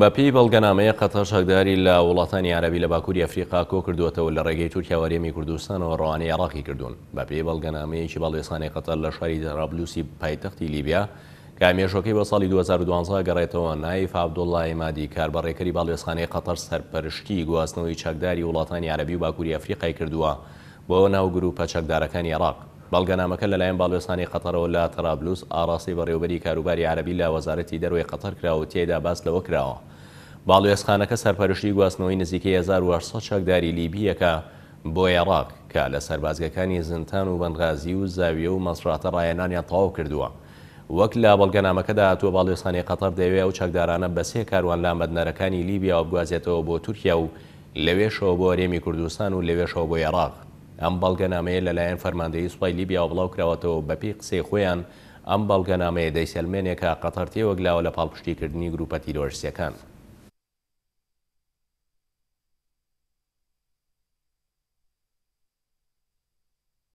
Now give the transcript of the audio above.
بە پێی بەڵگەنامەیە قەتەش هەکداری لە وڵاتانی عربی لە باکووری ئەفریقا کۆ کردوێتەوە لە ڕێگەی تورکیا وەرێمی کوردستان و ڕوانەی عراقی کردوون بە پێی بەڵگەنامەیەکی بەڵێسانی قەتەر لە شاری دەڕابلوسی پایتەختی لیبیا کامێشەکەی بە ساڵی 2012 گەڕێتەوە نایف عبدوڵای مادی کاربڕێکەری باڵێسخانەی قەتەر سەرپەرشتی گواستنەوەی چەکداری وڵاتانی عربی و باکووری ئەفریقای کردووە بۆ ناو گرروپە چەکدارەکانی عراق بەڵگەنامەکە لەلایەن باڵێستانی قەتەرەوە لە تەرابلوس ئاراسی بەڕێوبەری کاروباری عربی لە وەزارەتی دەروی قەتەر کراوە تێدا باس لەوە کراوە. باڵێستخانەکە سەرپەرشتی گواستنەوەی نزیکە 1970 چاکداری لیبیەکە بۆ عێراق کە لە سەربازگەکانی زنتان و بەنغازی و زاویە و مەسراتە ڕایەنانیان تەواو کردووە. وەک لە بەڵگەنامەکەدا تۆ باڵێستانی قەتەر دەوێ و چاکدارانە بەسێ کاروان لامەدنەرەکانی لیبیا و بگوازێتەوە بۆ تورکیا و لەوێشەوە بۆ ئەرێمی کوردستان و لەوێشەوە بۆ عێراق ئەم بەڵگەنامەیە لەلایەن فەرماندەی سوپای لیبیا و بڵاو کراوەتەوە بەپی قسەی خۆیان ئەم بەڵگەنامەیە دەیسەلمێنێکە قەتەرتێوەگلاوە لە پاڵپشتیکردنی گروپەتی دۆرسەکان.